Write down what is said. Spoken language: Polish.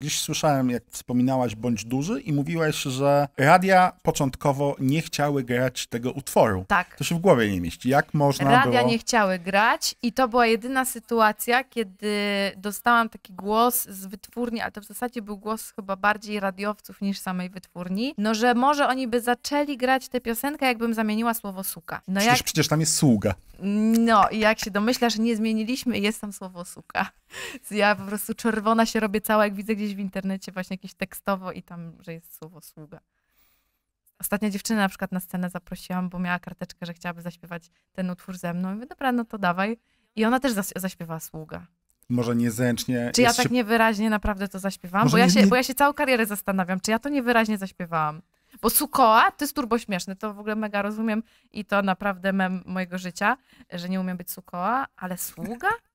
Gdzieś słyszałem, jak wspominałaś, bądź duży, i mówiłeś, że radia początkowo nie chciały grać tego utworu. Tak. To się w głowie nie mieści. Jak można. Radia było... nie chciały grać, i to była jedyna sytuacja, kiedy dostałam taki głos z wytwórni, ale to w zasadzie był głos chyba bardziej radiowców niż samej wytwórni. No, że może oni by zaczęli grać tę piosenkę, jakbym zamieniła słowo suka. No przecież, jak... przecież tam jest sługa. No, i jak się domyślasz, nie zmieniliśmy, jest tam słowo suka. Ja po prostu czerwona się robię cała, jak widzę gdzieś gdzieś w internecie właśnie jakieś tekstowo i tam, że jest słowo sługa. Ostatnia dziewczyna na przykład na scenę zaprosiłam, bo miała karteczkę, że chciałaby zaśpiewać ten utwór ze mną. I mówię, dobra, no to dawaj. I ona też zaśpiewała sługa może niezręcznie. Czy ja tak się... niewyraźnie naprawdę to zaśpiewałam? bo ja, się, nie... bo ja się całą karierę zastanawiam, czy ja to niewyraźnie zaśpiewałam. Bo Sukoa to jest turbo śmieszne, to w ogóle mega rozumiem i to naprawdę mem mojego życia, że nie umiem być Sukoa, ale sługa?